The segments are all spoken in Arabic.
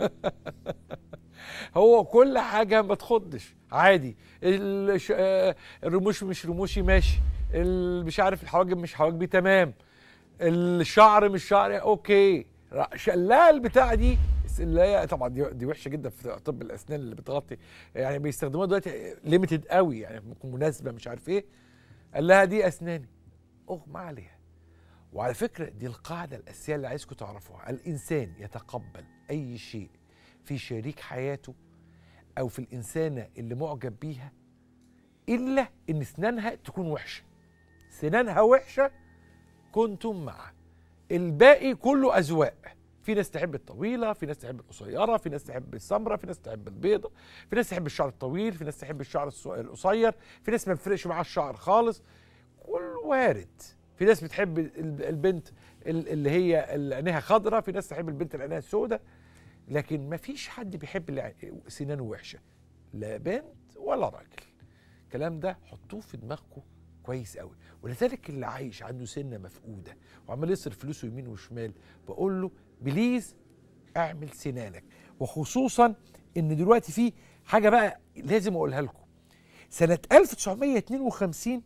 هو كل حاجة ما تخضش عادي آه، الرموش مش رموشي ماشي مش عارف الحواجب مش حواجبي تمام الشعر مش شعري اوكي شلال البتاعة دي اللي هي طبعا دي وحشه جدا في طب الاسنان اللي بتغطي يعني بيستخدموها دلوقتي ليميتد قوي يعني مناسبه مش عارف ايه قال لها دي اسناني اغمى عليها وعلى فكرة دي القاعدة الأساسية اللي عايزكم تعرفوها الإنسان يتقبل أي شيء في شريك حياته أو في الإنسانة اللي معجب بيها إلا إن سنانها تكون وحشة سنانها وحشة كنتم معه الباقي كله أذواق في ناس تحب الطويلة في ناس تحب القصيرة في ناس تحب السمرة في ناس تحب البيضة في ناس تحب الشعر الطويل في ناس تحب الشعر القصير في ناس ما بيفرقش معاها الشعر خالص كل وارد في ناس بتحب البنت اللي هي اللي عينيها خضراء في ناس تحب البنت اللي عينيها سوداء لكن ما فيش حد بيحب اللي سنانه وحشه لا بنت ولا راجل الكلام ده حطوه في دماغكم كويس قوي ولذلك اللي عايش عنده سنه مفقوده وعمال يصرف فلوسه يمين وشمال بقول له بليز اعمل سنانك وخصوصا ان دلوقتي في حاجه بقى لازم اقولها لكم سنه 1952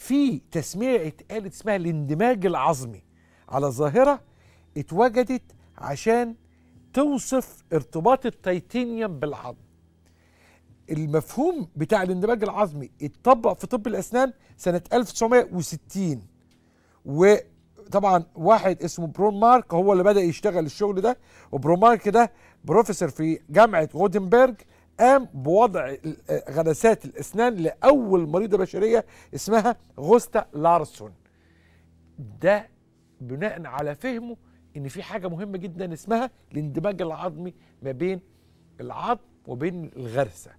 في تسمية اتقالت اسمها الاندماج العظمي على ظاهرة اتوجدت عشان توصف ارتباط التيتانيوم بالعظم المفهوم بتاع الاندماج العظمي اتطبق في طب الأسنان سنة 1960 وطبعا واحد اسمه برون مارك هو اللي بدأ يشتغل الشغل ده وبرون مارك ده بروفيسور في جامعة غوتنبرج قام بوضع آه، غدسات الاسنان لاول مريضه بشريه اسمها غوستا لارسون ده بناء على فهمه ان في حاجه مهمه جدا اسمها الاندماج العظمي ما بين العظم وبين الغرسه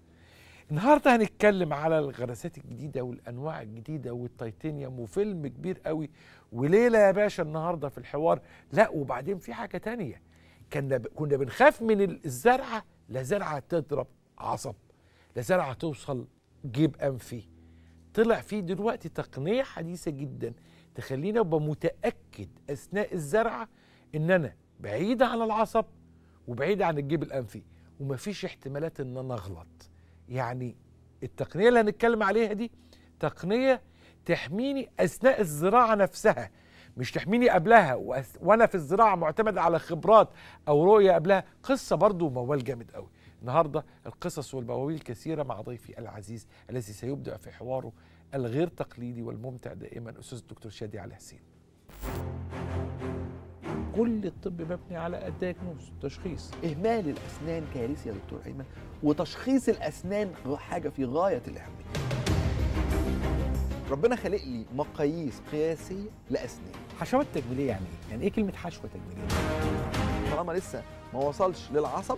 النهارده هنتكلم على الغرسات الجديده والانواع الجديده والتيتانيوم وفيلم كبير قوي وليله يا باشا النهارده في الحوار لا وبعدين في حاجه تانية كنا كنا بنخاف من الزرعه لا زرعه تضرب عصب لزرعه توصل جيب انفي طلع فيه دلوقتي تقنيه حديثه جدا تخليني ابقى متاكد اثناء الزرعه ان انا بعيده عن العصب وبعيده عن الجيب الانفي ومفيش احتمالات ان انا اغلط يعني التقنيه اللي هنتكلم عليها دي تقنيه تحميني اثناء الزراعه نفسها مش تحميني قبلها وانا في الزراعه معتمد على خبرات او رؤيه قبلها قصه برضو موال جامد قوي النهارده القصص والبواويل كثيره مع ضيفي العزيز الذي سيبدع في حواره الغير تقليدي والممتع دائما استاذ الدكتور شادي علي حسين. كل الطب مبني على الدياجنوز تشخيص اهمال الاسنان كارثه يا دكتور ايمن وتشخيص الاسنان حاجه في غايه الاهميه ربنا خلق لي مقاييس قياسيه لاسنان حشوات تجميليه يعني ايه يعني ايه كلمه حشوه تجميليه طالما لسه ما وصلش للعصب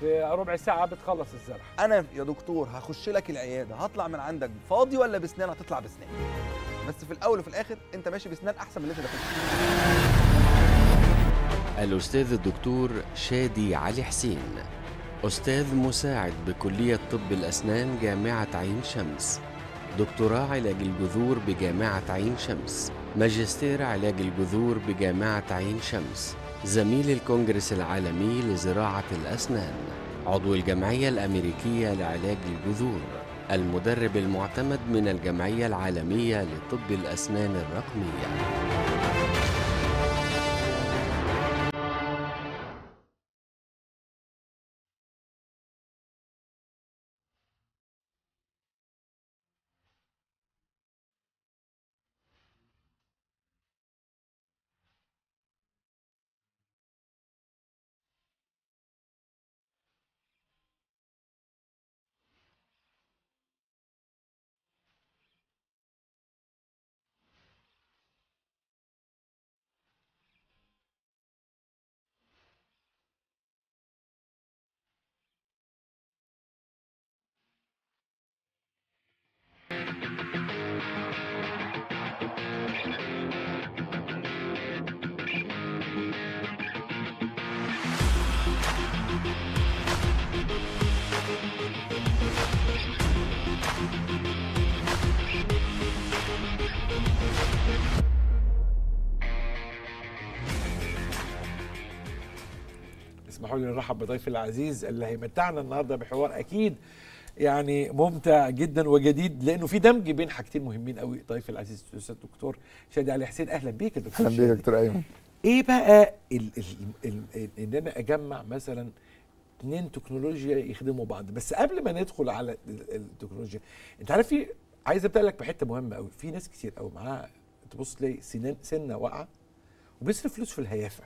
في ربع ساعه بتخلص الزرع انا يا دكتور هخش لك العياده هطلع من عندك فاضي ولا بسنان هتطلع بسنان بس في الاول وفي الاخر انت ماشي بسنان احسن من اللي انت داخل الاستاذ الدكتور شادي علي حسين استاذ مساعد بكليه طب الاسنان جامعه عين شمس دكتوراه علاج الجذور بجامعه عين شمس ماجستير علاج الجذور بجامعه عين شمس زميل الكونجرس العالمي لزراعة الأسنان عضو الجمعية الأمريكية لعلاج الجذور المدرب المعتمد من الجمعية العالمية لطب الأسنان الرقمية لي نرحب بضيفي العزيز اللي هيمتعنا النهارده بحوار اكيد يعني ممتع جدا وجديد لانه في دمج بين حاجتين مهمين قوي ضيفي العزيز الاستاذ الدكتور شادي علي حسين اهلا بيك يا دكتور اهلا بيك يا دكتور ايمن ايه بقى ال ال ال ال ان انا اجمع مثلا اثنين تكنولوجيا يخدموا بعض بس قبل ما ندخل على التكنولوجيا انت عارف في عايز ابدا لك بحته مهمه قوي في ناس كتير قوي معاها تبص تلاقي سنه واقعه وبيصرف فلوس في الهيافه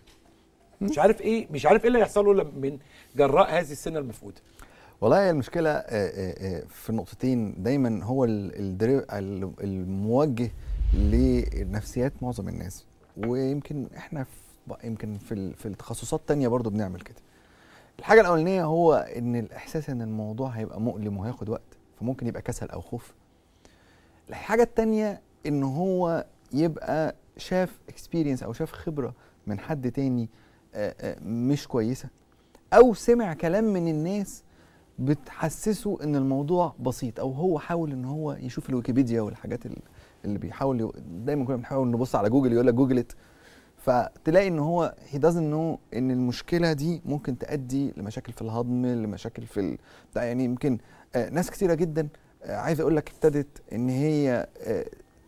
مش عارف ايه مش عارف ايه اللي هيحصل له من جراء هذه السنه المفقوده والله المشكله آه، آه، آه، في نقطتين دايما هو الموجه لنفسيات معظم الناس ويمكن احنا في يمكن في في التخصصات الثانيه برضو بنعمل كده الحاجه الاولانيه هو ان الاحساس ان الموضوع هيبقى مؤلم وهياخد وقت فممكن يبقى كسل او خوف الحاجه الثانيه ان هو يبقى شاف اكسبيرينس او شاف خبره من حد تاني آه، آه، مش كويسه او سمع كلام من الناس بتحسسه ان الموضوع بسيط او هو حاول ان هو يشوف الويكيبيديا والحاجات اللي بيحاول يو... دايما كنا بنحاول نبص على جوجل يقول لك جوجلت فتلاقي ان هو هي دازنت نو ان المشكله دي ممكن تؤدي لمشاكل في الهضم لمشاكل في ال... يعني يمكن آه، ناس كثيره جدا عايز اقول لك ابتدت ان هي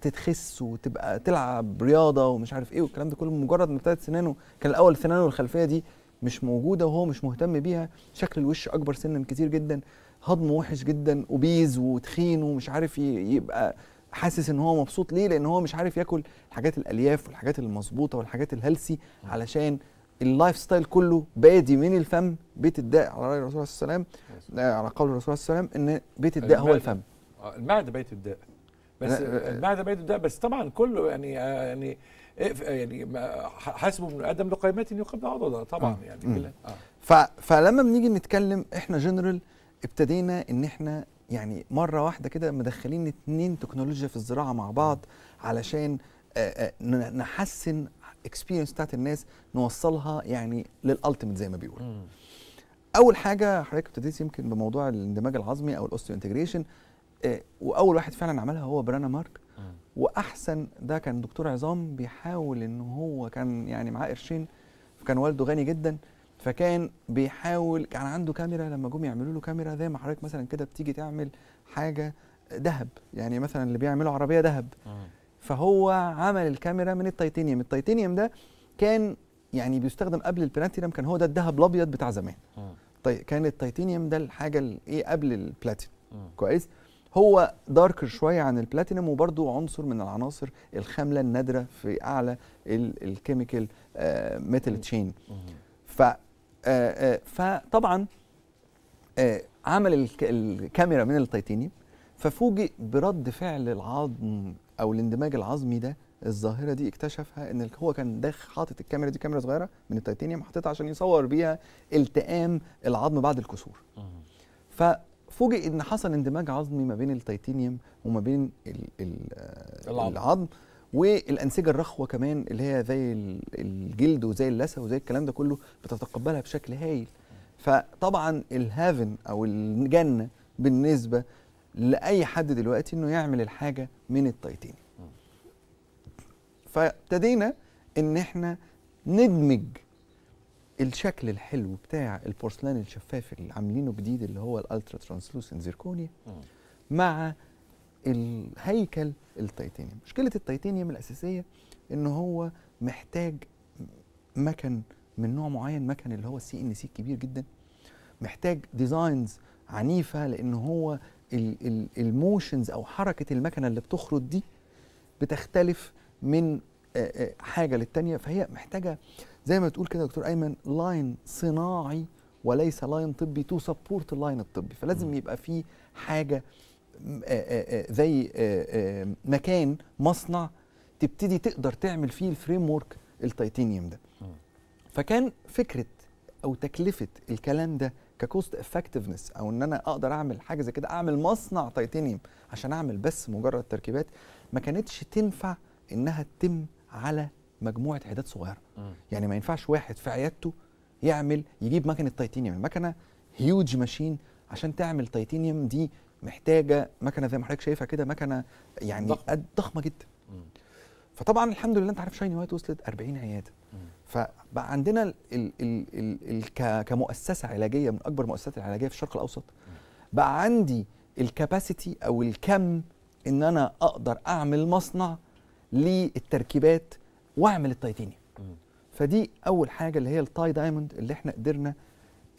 تتخس وتبقى تلعب رياضه ومش عارف ايه والكلام ده كله مجرد ما ابتدت سنانه كان الاول سنانه الخلفيه دي مش موجوده وهو مش مهتم بيها شكل الوش اكبر سنا كتير جدا هضمه وحش جدا وبيز وتخين ومش عارف يبقى حاسس ان هو مبسوط ليه لان هو مش عارف ياكل الحاجات الالياف والحاجات المظبوطه والحاجات الهلسي علشان اللايف ستايل كله بادي من الفم بيت الداء على راي الرسول صلى الله عليه وسلم آه، على قول الرسول صلى الله عليه وسلم ان بيت الداء هو الفم آه، المعده بيت الداء بس أه، أه. بعد ما ده بس طبعا كله يعني آه، يعني إيه، يعني حاسبه من ادم لقيمات يقبل عضدا طبعا آه. يعني آه. فلما بنيجي نتكلم احنا جنرال ابتدينا ان احنا يعني مره واحده كده مدخلين اتنين تكنولوجيا في الزراعه مع بعض علشان نحسن اكسبيرينس بتاعت الناس نوصلها يعني للالتيميت زي ما بيقول اول حاجه حضرتك ابتديت يمكن بموضوع الاندماج العظمي او الاوستيو انتجريشن آه، واول واحد فعلا عملها هو برانا مارك واحسن ده كان دكتور عظام بيحاول ان هو كان يعني معاه قرشين فكان والده غني جدا فكان بيحاول كان عنده كاميرا لما جم يعملوا له كاميرا زي ما حضرتك مثلا كده بتيجي تعمل حاجه ذهب يعني مثلا اللي بيعملوا عربيه ذهب فهو عمل الكاميرا من التيتانيوم التيتانيوم ده كان يعني بيستخدم قبل البلاتينم كان هو ده الذهب الابيض بتاع زمان طيب كان التيتانيوم ده الحاجه الايه قبل البلاتين كويس هو داركر شويه عن البلاتينم وبرده عنصر من العناصر الخامله النادره في اعلى الكيميكال ميتال تشين ف آه، آه، فطبعا آه، عمل الكاميرا من التيتانيوم ففوجئ برد فعل العظم او الاندماج العظمي ده الظاهره دي اكتشفها ان هو كان داخل حاطط الكاميرا دي كاميرا صغيره من التيتانيوم حاططها عشان يصور بيها التئام العظم بعد الكسور ف فوجئ ان حصل اندماج عظمي ما بين التيتانيوم وما بين الـ الـ العظم. العظم والانسجه الرخوه كمان اللي هي زي الجلد وزي اللثه وزي الكلام ده كله بتتقبلها بشكل هايل فطبعا الهافن او الجنه بالنسبه لاي حد دلوقتي انه يعمل الحاجه من التيتانيوم فابتدينا ان احنا ندمج الشكل الحلو بتاع البورسلان الشفاف اللي عاملينه جديد اللي هو الالترا ترانسلوسنت زيركونيا مع الهيكل التيتانيوم مشكله التيتانيوم الاساسيه ان هو محتاج مكن من نوع معين مكن اللي هو السي ان سي الكبير جدا محتاج ديزاينز عنيفه لان هو الموشنز او حركه المكنه اللي بتخرط دي بتختلف من حاجه للتانيه فهي محتاجه زي ما بتقول كده دكتور ايمن لاين صناعي وليس لاين طبي تو سبورت اللاين الطبي فلازم يبقى في حاجه آه، آه، آه، زي مكان مصنع تبتدي تقدر تعمل فيه الفريم ورك التيتانيوم ده فكان فكره او تكلفه الكلام ده ككوست افكتفنس او ان انا اقدر اعمل حاجه زي كده اعمل مصنع تيتانيوم عشان اعمل بس مجرد تركيبات ما كانتش تنفع انها تتم على مجموعه عيادات صغيره يعني ما ينفعش واحد في عيادته يعمل يجيب مكنه تيتانيوم مكنه هيوج ماشين عشان تعمل تيتانيوم دي محتاجه مكنه زي ما حضرتك شايفها كده مكنه يعني ضخمه, ضخمة جدا فطبعا الحمد لله انت عارف شايني وايت وصلت 40 عياده فبقى عندنا الـ الـ ال ال ال كمؤسسه علاجيه من اكبر المؤسسات العلاجيه في الشرق الاوسط بقى عندي الكباسيتي او الكم ان انا اقدر اعمل مصنع للتركيبات واعمل التيتانيوم فدي اول حاجه اللي هي التاي دايموند اللي احنا قدرنا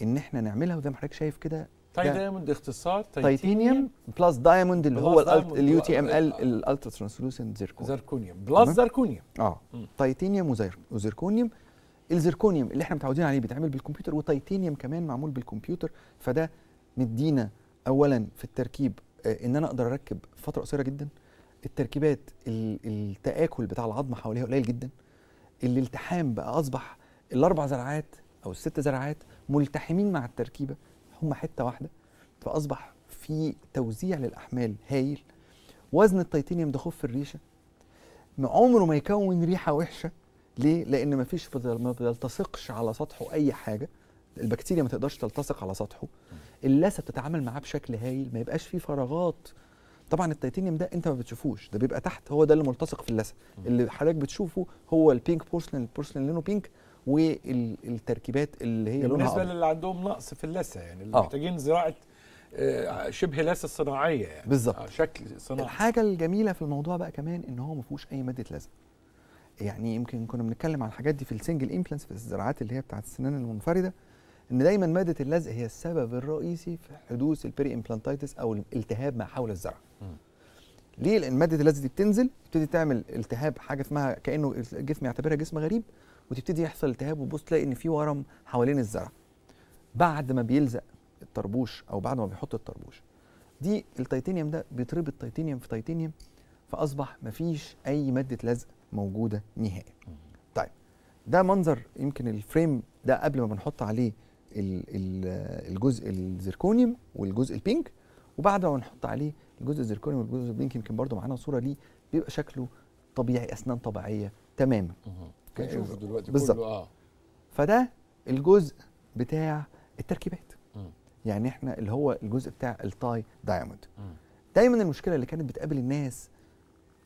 ان احنا نعملها وزي ما حضرتك شايف كده تاي دايموند اختصار تيتانيوم بلس دايموند اللي هو اليو تي ام ال الالترا ترانسلوسنت زيركونيوم زيركونيوم بلس زيركونيوم اه تيتانيوم وزيركونيوم الزيركونيوم اللي احنا متعودين عليه بيتعمل بالكمبيوتر وتيتانيوم كمان معمول بالكمبيوتر فده مدينا اولا في التركيب آه ان انا اقدر اركب فتره قصيره جدا التركيبات التآكل بتاع العظم حواليها قليل جدا الالتحام بقى أصبح الأربع زراعات أو الست زراعات ملتحمين مع التركيبة هم حتة واحدة فأصبح في توزيع للأحمال هايل وزن التيتانيوم ده خف الريشة عمره ما يكون ريحة وحشة ليه؟ لأن مفيش ما بيلتصقش على سطحه أي حاجة البكتيريا ما تقدرش تلتصق على سطحه اللثه بتتعامل معاه بشكل هايل ما يبقاش فيه فراغات طبعا التيتانيوم ده انت ما بتشوفوش ده بيبقى تحت هو ده اللي ملتصق في اللثه اللي حضرتك بتشوفه هو البينك بورسلين البورسلين لونه بينك والتركيبات اللي هي يعني لونها بالنسبه للي عندهم نقص في اللثه يعني اللي آه. محتاجين زراعه آه، شبه لثه صناعيه يعني بالظبط آه شكل صناعي الحاجه الجميله في الموضوع بقى كمان ان هو ما فيهوش اي ماده لزق يعني يمكن كنا بنتكلم على الحاجات دي في السنجل امبلانس في الزراعات اللي هي بتاعت السنان المنفرده ان دايما ماده اللزق هي السبب الرئيسي في حدوث البري امبلانتايتس او الالتهاب ما حول الزرع ليه لان ماده اللزق دي بتنزل تبتدي تعمل التهاب حاجه اسمها كانه الجسم يعتبرها جسم غريب وتبتدي يحصل التهاب وبص تلاقي ان في ورم حوالين الزرع بعد ما بيلزق الطربوش او بعد ما بيحط الطربوش دي التيتانيوم ده بيتربط تيتانيوم في تيتانيوم فاصبح مفيش اي ماده لزق موجوده نهائي طيب ده منظر يمكن الفريم ده قبل ما بنحط عليه الجزء الزركونيوم والجزء البينك وبعد ما نحط عليه الجزء الزركونيوم والجزء البينك يمكن برضو معانا صوره ليه بيبقى شكله طبيعي اسنان طبيعيه تماما هنشوفه آه، دلوقتي كله اه فده الجزء بتاع التركيبات مم. يعني احنا اللي هو الجزء بتاع التاي دايموند دايما المشكله اللي كانت بتقابل الناس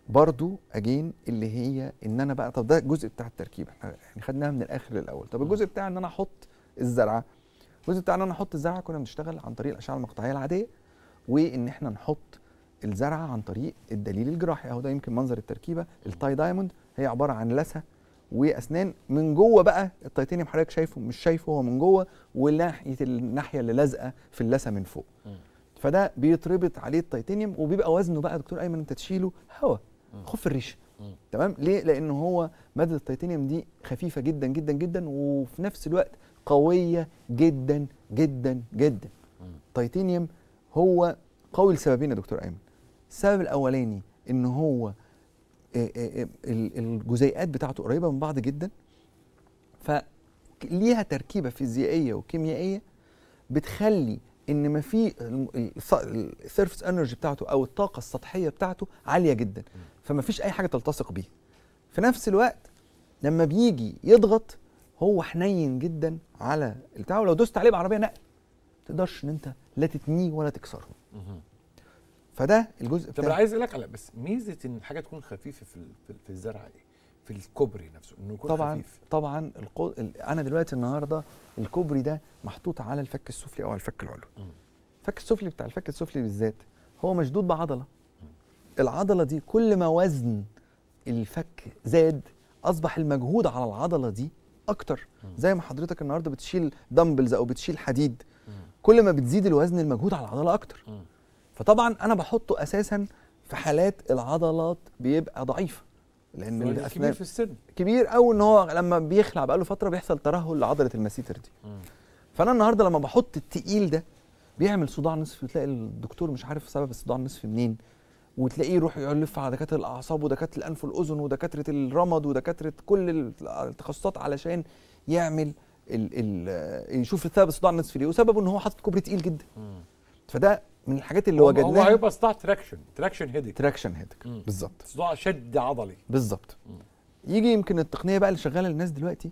برضو اجين اللي هي ان انا بقى طب ده الجزء بتاع التركيب احنا يعني خدناها من الاخر للاول طب الجزء بتاع ان انا احط الزرعه الجزء بتاعنا نحط الزرعه كنا بنشتغل عن طريق الاشعه المقطعيه العاديه وان احنا نحط الزرعه عن طريق الدليل الجراحي اهو ده يمكن منظر التركيبه التاي دايموند هي عباره عن لثه واسنان من جوه بقى التيتانيوم حضرتك شايفه مش شايفه هو من جوه وناحيه الناحيه اللي لازقه في اللثه من فوق فده بيتربط عليه التيتانيوم وبيبقى وزنه بقى دكتور ايمن انت تشيله هوا خف الريشه تمام ليه لان هو ماده التيتانيوم دي خفيفه جدا جدا جدا وفي نفس الوقت قويه جدا جدا جدا التيتانيوم هو قوي لسببين يا دكتور ايمن السبب الاولاني ان هو آه، آه، آه، الجزيئات بتاعته قريبه من بعض جدا فليها تركيبه فيزيائيه وكيميائيه بتخلي ان ما في السيرفس انرجي بتاعته او الطاقه السطحيه بتاعته عاليه جدا فما فيش اي حاجه تلتصق بيه في نفس الوقت لما بيجي يضغط هو حنين جدا على البتاع ولو دوست عليه بعربيه نقل ما تقدرش ان انت لا تتنيه ولا تكسره فده الجزء بتاع طب عايز اسالك على بس ميزه ان الحاجه تكون خفيفه في في الزرع ايه؟ في الكوبري نفسه انه يكون طبعا خفيف طبعا القو... انا دلوقتي النهارده الكوبري ده محطوط على الفك السفلي او على الفك العلوي الفك السفلي بتاع الفك السفلي بالذات هو مشدود بعضله العضله دي كل ما وزن الفك زاد اصبح المجهود على العضله دي اكتر زي ما حضرتك النهارده بتشيل دمبلز او بتشيل حديد كل ما بتزيد الوزن المجهود على العضله اكتر فطبعا انا بحطه اساسا في حالات العضلات بيبقى ضعيفه لان الاثناء كبير في السن كبير او ان هو لما بيخلع بقاله فتره بيحصل ترهل لعضله المسيتر دي فانا النهارده لما بحط التقيل ده بيعمل صداع نصفي وتلاقي الدكتور مش عارف سبب الصداع النصفي منين وتلاقيه يروح يلف على دكاتره الاعصاب ودكاتره الانف والاذن ودكاتره الرمد ودكاتره كل التخصصات علشان يعمل ال ال يشوف سبب الصداع النصفي ليه وسببه ان هو حاطط كوبري تقيل جدا فده من الحاجات اللي وجدناها هو هيبقى صداع تراكشن تراكشن هيدك تراكشن هيدك بالظبط صداع شد عضلي بالظبط يجي يمكن التقنيه بقى اللي شغاله للناس دلوقتي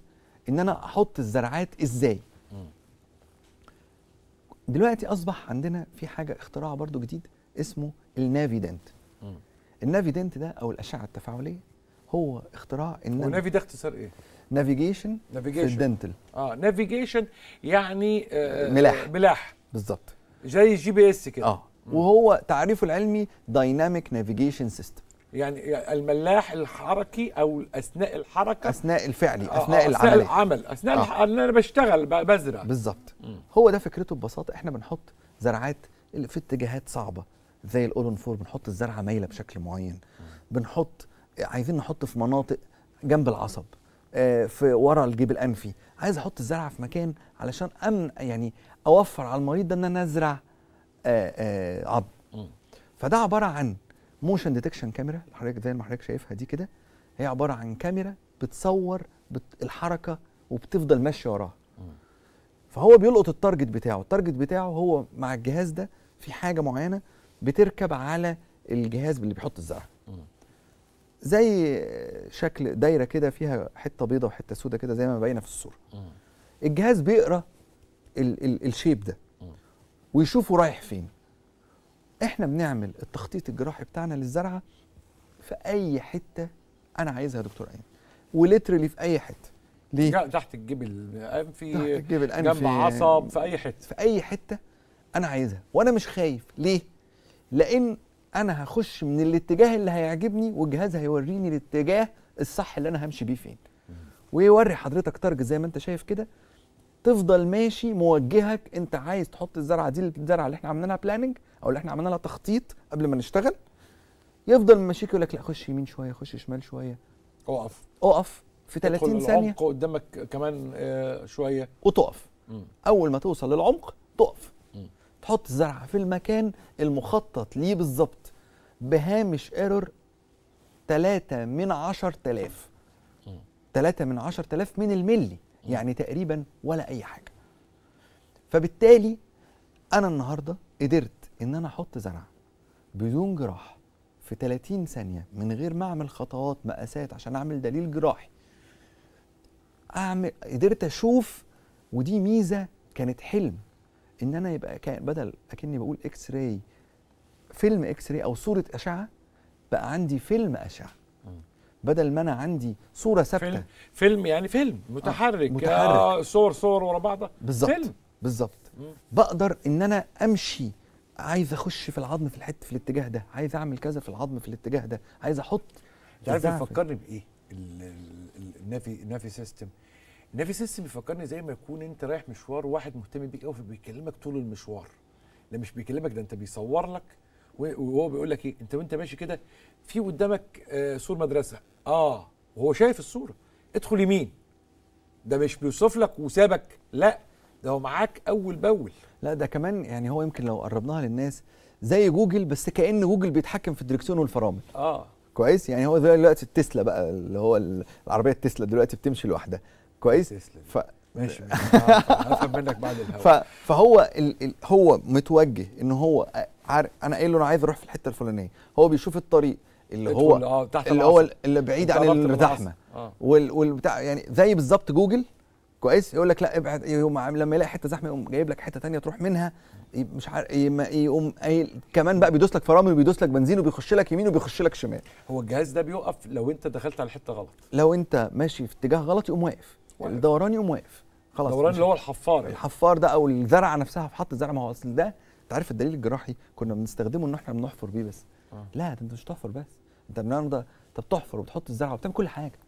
ان انا احط الزرعات ازاي دلوقتي اصبح عندنا في حاجه اختراع برضو جديد اسمه النافيدنت النافيدنت ده او الاشعه التفاعليه هو اختراع النافي والنافي ده اختصار ايه؟ نافيجيشن نافيجيشن في الدنتل اه نافيجيشن يعني آه ملاح ملاح بالظبط زي الجي بي اس كده اه مم. وهو تعريفه العلمي دايناميك نافيجيشن سيستم يعني الملاح الحركي او اثناء الحركه اثناء الفعلي آه اثناء آه العمل اثناء العمل اثناء آه. انا بشتغل بزرع بالظبط هو ده فكرته ببساطه احنا بنحط زرعات في اتجاهات صعبه زي الاولون فور بنحط الزرعه مايله بشكل معين بنحط عايزين نحط في مناطق جنب العصب آه، في ورا الجيب الانفي عايز احط الزرعه في مكان علشان امن يعني اوفر على المريض ده ان انا ازرع آه، آه، عظم فده عباره عن موشن ديتكشن كاميرا حضرتك زي ما حضرتك شايفها دي كده هي عباره عن كاميرا بتصور بت الحركه وبتفضل ماشيه وراها فهو بيلقط التارجت بتاعه التارجت بتاعه هو مع الجهاز ده في حاجه معينه بتركب على الجهاز اللي بيحط الزرع زي شكل دايره كده فيها حته بيضه وحته سودة كده زي ما باينه في الصوره الجهاز بيقرا ال ال الشيب ده ويشوفه رايح فين احنا بنعمل التخطيط الجراحي بتاعنا للزرعه في اي حته انا عايزها يا دكتور ايمن وليترلي في اي حته ليه؟ تحت الجيب الانفي آه، تحت الجيب الانفي جنب عصب في اي حته في اي حته انا عايزها وانا مش خايف ليه؟ لان انا هخش من الاتجاه اللي هيعجبني والجهاز هيوريني الاتجاه الصح اللي انا همشي بيه فين ويوري حضرتك تارجت زي ما انت شايف كده تفضل ماشي موجهك انت عايز تحط الزرعه دي الزرعه اللي احنا عملنا لها بلاننج او اللي احنا عملنا لها تخطيط قبل ما نشتغل يفضل ماشيك يقول لك لا خش يمين شويه خش شمال شويه اقف اقف في 30 ثانيه قدامك كمان آه، شويه وتقف اول ما توصل للعمق تقف تحط الزرعه في المكان المخطط ليه بالظبط بهامش ايرور 3 من 10000 3 من 10000 من الملي يعني تقريبا ولا اي حاجه فبالتالي انا النهارده قدرت ان انا احط زرعه بدون جراح في 30 ثانيه من غير ما اعمل خطوات مقاسات عشان اعمل دليل جراحي اعمل قدرت اشوف ودي ميزه كانت حلم ان انا يبقى بدل اكني بقول اكس راي فيلم اكس راي او صوره اشعه بقى عندي فيلم اشعه بدل ما انا عندي صوره ثابته فيلم, فيلم يعني فيلم متحرك, آه متحرك. آه صور صور ورا بعضها بالظبط فيلم بالظبط بقدر ان انا امشي عايز اخش في العظم في الحته في الاتجاه ده عايز اعمل كذا في العظم في الاتجاه ده عايز احط انت عارف بيفكرني بايه النافي النافي سيستم نافي سيستم بيفكرني زي ما يكون انت رايح مشوار وواحد مهتم بيك قوي فبيكلمك طول المشوار لا مش بيكلمك ده انت بيصور لك وهو بيقول لك ايه انت وانت ماشي كده في قدامك آه سور مدرسه اه وهو شايف الصوره ادخل يمين ده مش بيوصف لك وسابك لا ده هو معاك اول باول لا ده كمان يعني هو يمكن لو قربناها للناس زي جوجل بس كان جوجل بيتحكم في الدركسيون والفرامل اه كويس يعني هو دلوقتي التسلا بقى اللي هو العربيه التسلا دلوقتي بتمشي لوحدها كويس تسلم ف... ماشي هفهم آه، آه، منك بعد الهوا ف... فهو ال... ال... هو متوجه ان هو آه، عار... انا قايل له انا عايز اروح في الحته الفلانيه هو بيشوف الطريق اللي هو تحت اللي هو اللي بعيد عن الزحمه آه. وال... والبتاع يعني زي بالظبط جوجل كويس يقول لك لا ابعد يقوم لما يلاقي حته زحمه يقوم جايب لك حته تانية تروح منها مش عارف يقوم كمان بقى بيدوس لك فرامل وبيدوس لك بنزين وبيخش لك يمين وبيخش لك شمال هو الجهاز ده بيوقف لو انت دخلت على حته غلط لو انت ماشي في اتجاه غلط يقوم واقف الدوران يقوم واقف خلاص الدوران اللي هو الحفار يعني. الحفار ده او الزرعه نفسها في حط الزرع ما هو اصل ده انت عارف الدليل الجراحي كنا بنستخدمه ان احنا بنحفر بيه بس آه. لا ده انت مش تحفر بس انت النهارده انت بتحفر وبتحط الزرعه وبتعمل كل حاجه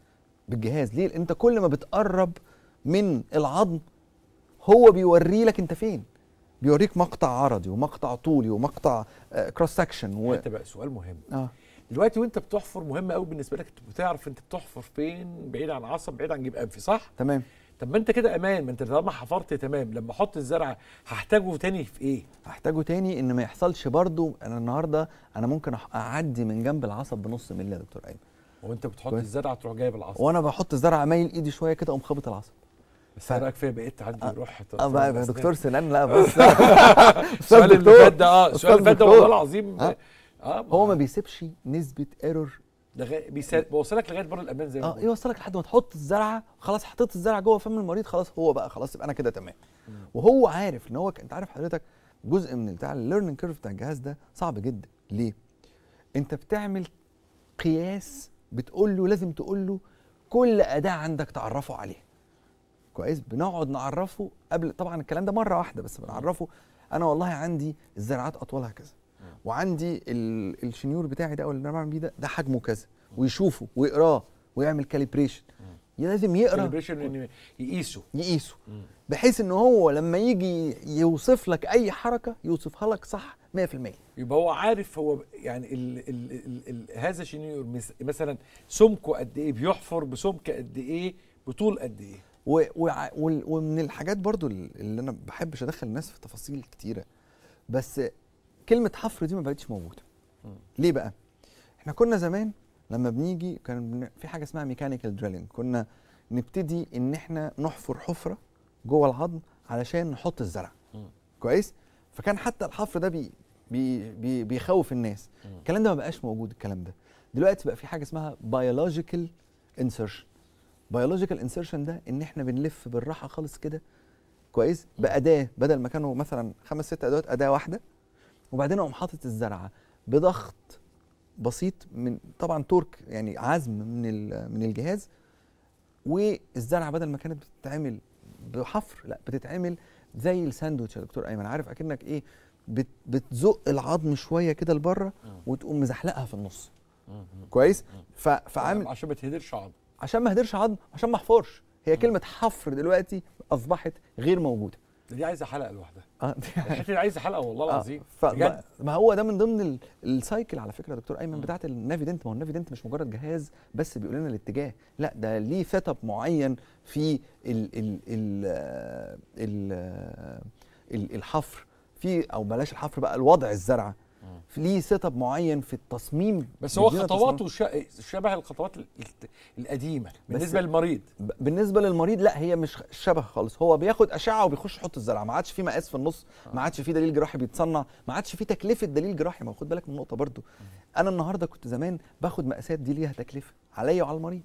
بالجهاز ليه انت كل ما بتقرب من العظم هو بيوري لك انت فين بيوريك مقطع عرضي ومقطع طولي ومقطع كروس آه، سكشن و... يعني بقى سؤال مهم آه. دلوقتي وانت بتحفر مهم قوي بالنسبه لك انت بتعرف انت بتحفر فين بعيد عن عصب بعيد عن جيب انفي صح تمام طب ما انت كده امان ما انت طالما حفرت تمام لما احط الزرع هحتاجه تاني في ايه هحتاجه تاني ان ما يحصلش برضو انا النهارده انا ممكن اعدي من جنب العصب بنص مللي يا دكتور ايمن وانت بتحط كويس. الزرع تروح جايب العصب وانا بحط الزرعه مايل ايدي شويه كده اقوم خابط العصب بس انا كفايه بقيت عندي روح اه, آه، بقى دكتور سنان لا بس السؤال آه، اللي فات ده اه السؤال اللي فات ده والله العظيم آه. آه هو ما بيسيبش نسبه ايرور لغا... بيسل... بيوصلك لغايه بره الامان زي ما اه يوصلك لحد ما تحط الزرعه خلاص حطيت الزرعه جوه فم المريض خلاص هو بقى خلاص يبقى انا كده تمام وهو عارف ان هو انت عارف حضرتك جزء من بتاع الليرنينج كيرف بتاع الجهاز ده صعب جدا ليه؟ انت بتعمل قياس بتقول له لازم تقول له كل اداه عندك تعرفه عليها كويس بنقعد نعرفه قبل طبعا الكلام ده مره واحده بس بنعرفه انا والله عندي الزراعات اطولها كذا وعندي الشنيور بتاعي ده او اللي انا بعمل بيه ده ده حجمه كذا ويشوفه ويقراه ويعمل كاليبريشن لازم يقرا كاليبريشن يقيسه يقيسه بحيث ان هو لما يجي يوصف لك اي حركه يوصفها لك صح 100% يبقى هو عارف هو يعني الـ الـ الـ الـ هذا الشنيور مثلا سمكه قد ايه بيحفر بسمك قد ايه بطول قد ايه و و ومن الحاجات برضو اللي انا بحبش ادخل الناس في تفاصيل كتيره بس كلمه حفر دي ما بقتش موجوده ليه بقى احنا كنا زمان لما بنيجي كان في حاجه اسمها ميكانيكال دريلينج كنا نبتدي ان احنا نحفر حفره جوه العظم علشان نحط الزرع كويس فكان حتى الحفر ده بي بي بي بيخوف الناس الكلام ده ما بقاش موجود الكلام ده دلوقتي بقى في حاجه اسمها بيولوجيكال انسرشن بيولوجيكال انسرشن ده ان احنا بنلف بالراحه خالص كده كويس باداه بدل ما كانوا مثلا خمس ست ادوات اداه واحده وبعدين اقوم حاطط الزرعه بضغط بسيط من طبعا تورك يعني عزم من من الجهاز والزرعه بدل ما كانت بتتعمل بحفر لا بتتعمل زي الساندوتش يا دكتور ايمن عارف اكنك ايه بتزق العظم شويه كده لبره وتقوم مزحلقها في النص كويس فعامل يعني عشان ما تهدرش عظم عشان ما اهدرش عظم عشان ما احفرش هي كلمه حفر دلوقتي اصبحت غير موجوده دي عايزه حلقه لوحدها اه دي عايزه حلقه والله آه، العظيم آه. بجد ما هو ده من ضمن السايكل على فكره يا دكتور ايمن بتاعت النافيدنت ما هو النافيدنت مش مجرد جهاز بس بيقول لنا الاتجاه لا ده ليه سيت اب معين في الـ الـ الـ آه، الـ آه، الحفر في او بلاش الحفر بقى الوضع الزرعه ليه سيت اب معين في التصميم بس هو خطواته شبه الخطوات القديمه بالنسبه للمريض بالنسبه للمريض لا هي مش شبه خالص هو بياخد اشعه وبيخش يحط الزرعه ما عادش في مقاس في النص ما عادش في دليل جراحي بيتصنع ما عادش في تكلفه دليل جراحي ما خد بالك من النقطه برضو انا النهارده كنت زمان باخد مقاسات دي ليها تكلفه عليا وعلى المريض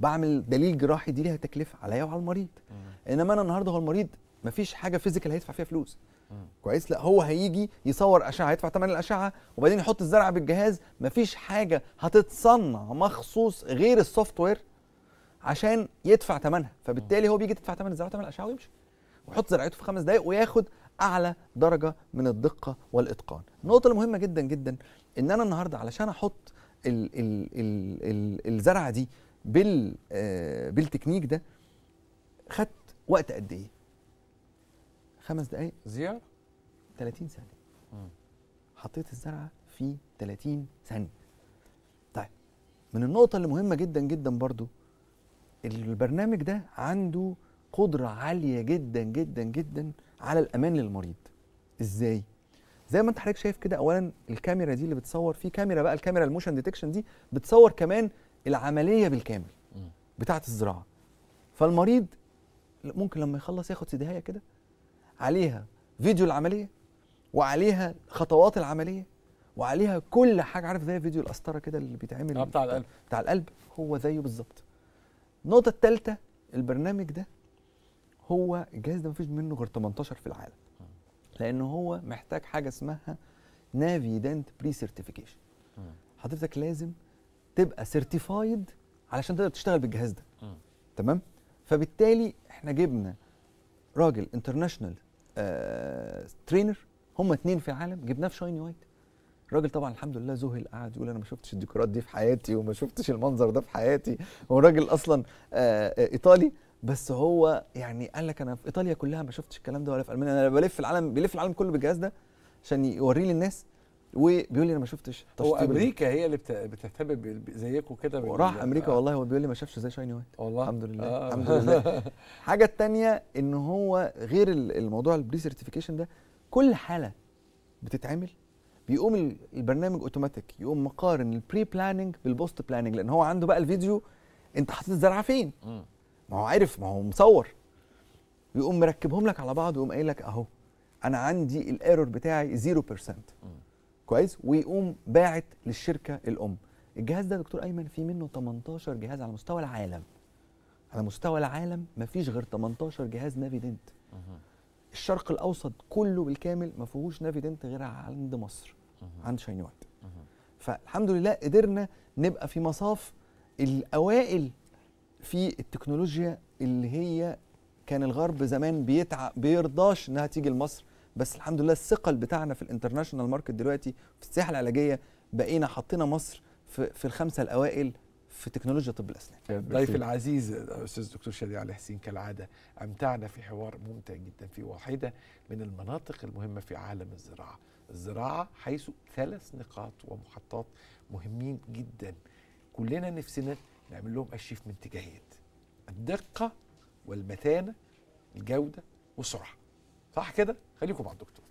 بعمل دليل جراحي دي ليها تكلفه عليا وعلى المريض انما انا النهارده هو المريض مفيش حاجه فيزيكال هيدفع فيها فلوس كويس لا هو هيجي يصور اشعه هيدفع ثمن الاشعه وبعدين يحط الزرعه بالجهاز مفيش حاجه هتتصنع مخصوص غير السوفت وير عشان يدفع ثمنها فبالتالي هو بيجي تدفع ثمن الزرعه ثمن الاشعه ويمشي ويحط زرعته في خمس دقائق وياخد اعلى درجه من الدقه والاتقان النقطه المهمه جدا جدا ان انا النهارده علشان احط ال ال ال الـ الزرعه دي آه، بالتكنيك ده خدت وقت قد ايه خمس دقائق زيارة 30 ثانية حطيت الزرعة في 30 ثانية طيب من النقطة اللي مهمة جدا جدا برضو البرنامج ده عنده قدرة عالية جدا جدا جدا على الأمان للمريض ازاي؟ زي ما انت حضرتك شايف كده اولا الكاميرا دي اللي بتصور في كاميرا بقى الكاميرا الموشن ديتكشن دي بتصور كمان العمليه بالكامل بتاعه الزراعه فالمريض ممكن لما يخلص ياخد سدهايه كده عليها فيديو العمليه وعليها خطوات العمليه وعليها كل حاجه عارف زي فيديو القسطره كده اللي بيتعمل آه بتاع القلب بتاع القلب هو زيه بالظبط النقطه الثالثه البرنامج ده هو الجهاز ده مفيش منه غير 18 في العالم لان هو محتاج حاجه اسمها نافي دنت بري سيرتيفيكيشن حضرتك لازم تبقى سيرتيفايد علشان تقدر تشتغل بالجهاز ده تمام فبالتالي احنا جبنا راجل انترناشونال آه ترينر هم اتنين في العالم جبناه في شايني وايت الراجل طبعا الحمد لله ذهل قعد يقول انا ما شفتش الديكورات دي في حياتي وما شفتش المنظر ده في حياتي هو راجل اصلا آه،, آه ايطالي بس هو يعني قال لك انا في ايطاليا كلها ما شفتش الكلام ده ولا في المانيا انا بلف العالم بيلف العالم كله بالجهاز ده عشان يوريه للناس وبيقول لي انا ما شفتش هو امريكا هي اللي بتهتم زيكم كده وراح آه. امريكا آه. والله هو بيقول لي ما شافش زي شايني وايت والله الحمد لله آه. الحمد لله الحاجه الثانيه ان هو غير الموضوع البري سيرتيفيكيشن ده كل حاله بتتعمل بيقوم البرنامج اوتوماتيك يقوم مقارن البري بلاننج بالبوست بلاننج لان هو عنده بقى الفيديو انت حاطط الزرعه فين ما هو عارف ما هو مصور يقوم مركبهم لك على بعض ويقوم قايل لك اهو انا عندي الايرور بتاعي 0% كويس ويقوم باعت للشركه الام الجهاز ده دكتور ايمن في منه 18 جهاز على مستوى العالم على مستوى العالم ما فيش غير 18 جهاز نافيدنت الشرق الاوسط كله بالكامل ما فيهوش نافيدنت غير عند مصر عند شينوات فالحمد لله قدرنا نبقى في مصاف الاوائل في التكنولوجيا اللي هي كان الغرب زمان بيتعب بيرضاش انها تيجي لمصر بس الحمد لله الثقل بتاعنا في الانترناشونال ماركت دلوقتي في السياحه العلاجيه بقينا حطينا مصر في, في الخمسه الاوائل في تكنولوجيا طب الاسنان. ضيف العزيز الاستاذ دكتور شادي علي حسين كالعاده امتعنا في حوار ممتع جدا في واحده من المناطق المهمه في عالم الزراعه، الزراعه حيث ثلاث نقاط ومحطات مهمين جدا كلنا نفسنا نعمل لهم ارشيف من اتجاهين الدقه والمتانه الجوده والسرعه. صح كده خليكم مع الدكتور